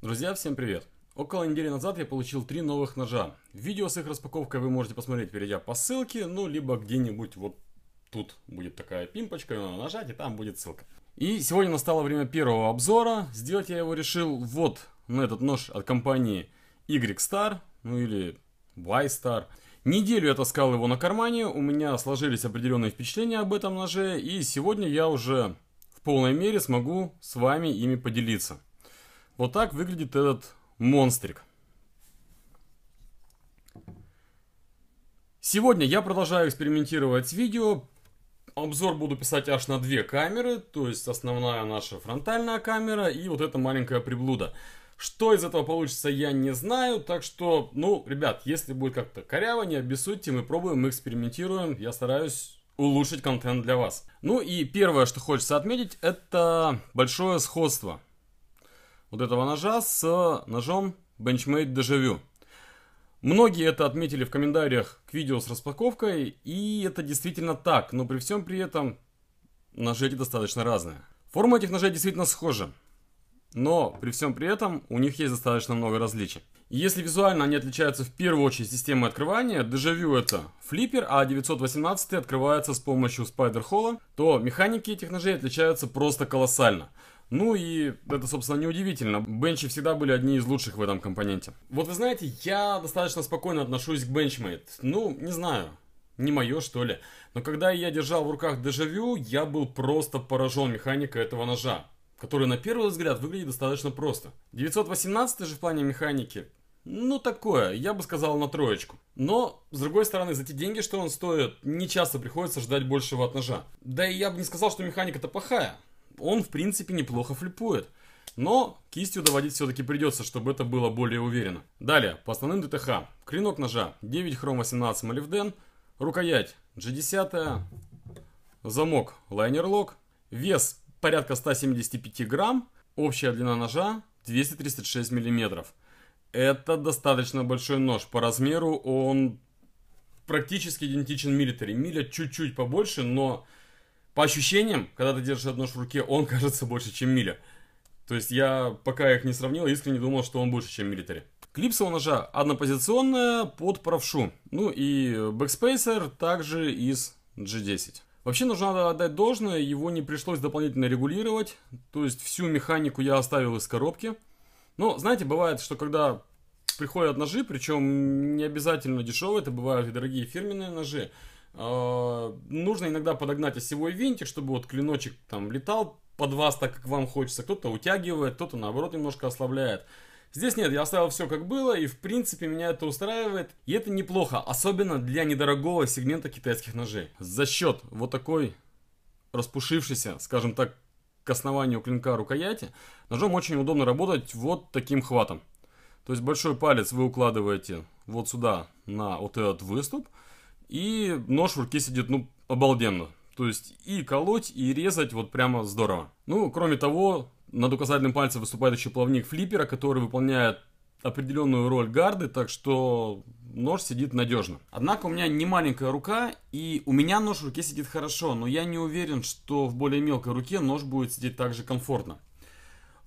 Друзья, всем привет! Около недели назад я получил три новых ножа. Видео с их распаковкой вы можете посмотреть, перейдя по ссылке, ну, либо где-нибудь вот тут будет такая пимпочка, ее надо нажать, и там будет ссылка. И сегодня настало время первого обзора. Сделать я его решил вот на этот нож от компании Y-Star, ну или Y-Star. Неделю я таскал его на кармане, у меня сложились определенные впечатления об этом ноже, и сегодня я уже в полной мере смогу с вами ими поделиться. Вот так выглядит этот монстрик. Сегодня я продолжаю экспериментировать с видео. Обзор буду писать аж на две камеры, то есть основная наша фронтальная камера и вот эта маленькая приблуда. Что из этого получится, я не знаю, так что, ну, ребят, если будет как-то коряво, не обессудьте, мы пробуем, мы экспериментируем, я стараюсь улучшить контент для вас. Ну и первое, что хочется отметить, это большое сходство вот этого ножа с ножом Benchmade Дежавю. Многие это отметили в комментариях к видео с распаковкой, и это действительно так, но при всем при этом ножи эти достаточно разные. Форма этих ножей действительно схожа, но при всем при этом у них есть достаточно много различий. Если визуально они отличаются в первую очередь системой открывания, дежавю это флиппер, а 918 открывается с помощью спайдер холла, то механики этих ножей отличаются просто колоссально. Ну и это, собственно, неудивительно. Бенчи всегда были одни из лучших в этом компоненте. Вот вы знаете, я достаточно спокойно отношусь к бенчмейт. Ну, не знаю, не мое что ли. Но когда я держал в руках дежавю, я был просто поражен механикой этого ножа, который на первый взгляд выглядит достаточно просто. 918 же в плане механики, ну такое, я бы сказал на троечку. Но, с другой стороны, за те деньги, что он стоит, не часто приходится ждать большего от ножа. Да и я бы не сказал, что механика-то плохая он, в принципе, неплохо флипует. Но кистью доводить все-таки придется, чтобы это было более уверенно. Далее, по основным ДТХ. Клинок ножа 9 хром 18 молибден, рукоять G10, замок лайнерлок, вес порядка 175 грамм, общая длина ножа 236 миллиметров. Это достаточно большой нож. По размеру он практически идентичен милитари. Миля чуть-чуть побольше, но по ощущениям, когда ты держишь нож в руке, он кажется больше, чем миля. То есть я, пока их не сравнил, искренне думал, что он больше, чем милитари. Клипса у ножа однопозиционная под правшу. Ну и бэкспейсер также из G10. Вообще нужно отдать должное, его не пришлось дополнительно регулировать, то есть всю механику я оставил из коробки. Но, знаете, бывает, что когда приходят ножи, причем не обязательно дешевые, это бывают и дорогие фирменные ножи, Э, нужно иногда подогнать осевой винтик, чтобы вот клиночек там летал под вас так, как вам хочется. Кто-то утягивает, кто-то наоборот немножко ослабляет. Здесь нет, я оставил все как было, и в принципе меня это устраивает. И это неплохо, особенно для недорогого сегмента китайских ножей. За счет вот такой распушившейся, скажем так, к основанию клинка рукояти, ножом очень удобно работать вот таким хватом. То есть большой палец вы укладываете вот сюда на вот этот выступ – и нож в руке сидит, ну, обалденно. То есть и колоть, и резать вот прямо здорово. Ну, кроме того, над указательным пальцем выступает еще плавник флиппера, который выполняет определенную роль гарды, так что нож сидит надежно. Однако у меня не маленькая рука, и у меня нож в руке сидит хорошо, но я не уверен, что в более мелкой руке нож будет сидеть так же комфортно.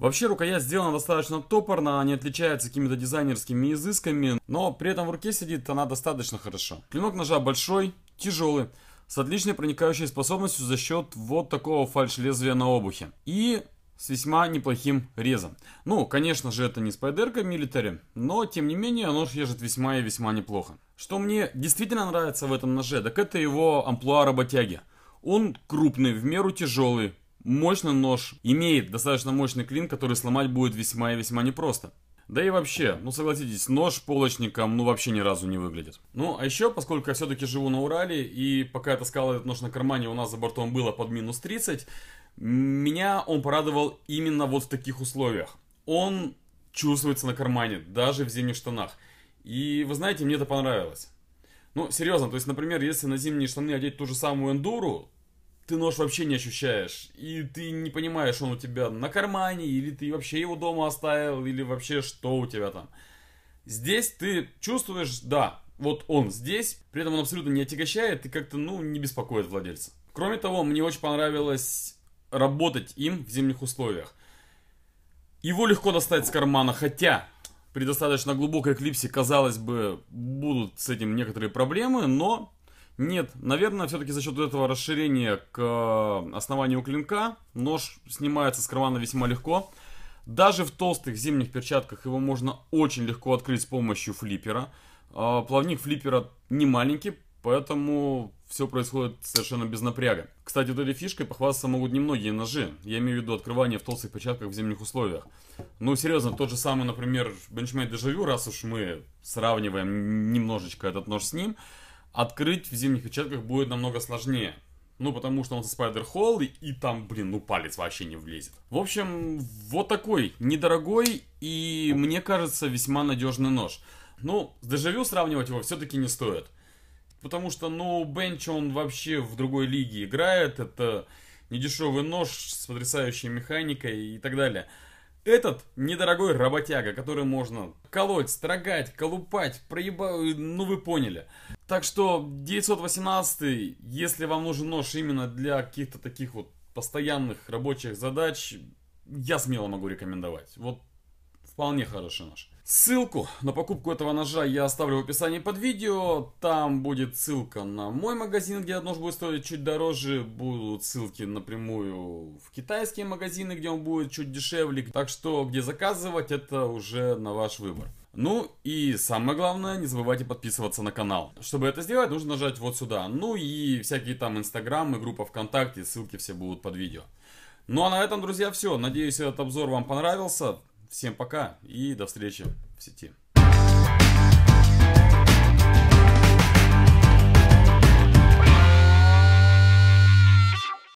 Вообще рукоять сделана достаточно топорно, не отличается какими-то дизайнерскими изысками, но при этом в руке сидит она достаточно хорошо. Клинок ножа большой, тяжелый, с отличной проникающей способностью за счет вот такого фальш-лезвия на обухе. И с весьма неплохим резом. Ну, конечно же, это не спайдерка милитари, но тем не менее нож ежит весьма и весьма неплохо. Что мне действительно нравится в этом ноже, так это его амплуа работяги. Он крупный, в меру тяжелый, Мощный нож имеет достаточно мощный клин, который сломать будет весьма и весьма непросто. Да и вообще, ну согласитесь, нож полочником ну вообще ни разу не выглядит. Ну а еще, поскольку я все-таки живу на Урале, и пока я таскал этот нож на кармане, у нас за бортом было под минус 30, меня он порадовал именно вот в таких условиях. Он чувствуется на кармане, даже в зимних штанах. И вы знаете, мне это понравилось. Ну, серьезно, то есть, например, если на зимние штаны одеть ту же самую эндуру, ты нож вообще не ощущаешь. И ты не понимаешь, он у тебя на кармане, или ты вообще его дома оставил, или вообще что у тебя там. Здесь ты чувствуешь, да, вот он здесь, при этом он абсолютно не отягощает и как-то, ну, не беспокоит владельца. Кроме того, мне очень понравилось работать им в зимних условиях. Его легко достать с кармана, хотя при достаточно глубокой клипсе, казалось бы, будут с этим некоторые проблемы, но нет, наверное, все-таки за счет этого расширения к э, основанию клинка нож снимается с кармана весьма легко. Даже в толстых зимних перчатках его можно очень легко открыть с помощью флиппера. А, плавник флиппера не маленький, поэтому все происходит совершенно без напряга. Кстати, вот этой фишкой похвастаться могут немногие ножи. Я имею в виду открывание в толстых перчатках в зимних условиях. Ну, серьезно, тот же самый, например, Benchmade дежавю, раз уж мы сравниваем немножечко этот нож с ним – открыть в зимних перчатках будет намного сложнее. Ну, потому что он со Spider Hall, и, и там, блин, ну палец вообще не влезет. В общем, вот такой недорогой и, мне кажется, весьма надежный нож. Ну, с дежавю сравнивать его все-таки не стоит. Потому что, ну, Бенч, он вообще в другой лиге играет. Это недешевый нож с потрясающей механикой и так далее. Этот недорогой работяга, который можно колоть, строгать, колупать, проеба... ну вы поняли. Так что 918, если вам нужен нож именно для каких-то таких вот постоянных рабочих задач, я смело могу рекомендовать. Вот вполне хороший нож. Ссылку на покупку этого ножа я оставлю в описании под видео. Там будет ссылка на мой магазин, где этот нож будет стоить чуть дороже. Будут ссылки напрямую в китайские магазины, где он будет чуть дешевле. Так что где заказывать, это уже на ваш выбор. Ну и самое главное, не забывайте подписываться на канал. Чтобы это сделать, нужно нажать вот сюда. Ну и всякие там инстаграмы, группа ВКонтакте, ссылки все будут под видео. Ну а на этом, друзья, все. Надеюсь, этот обзор вам понравился. Всем пока и до встречи в сети.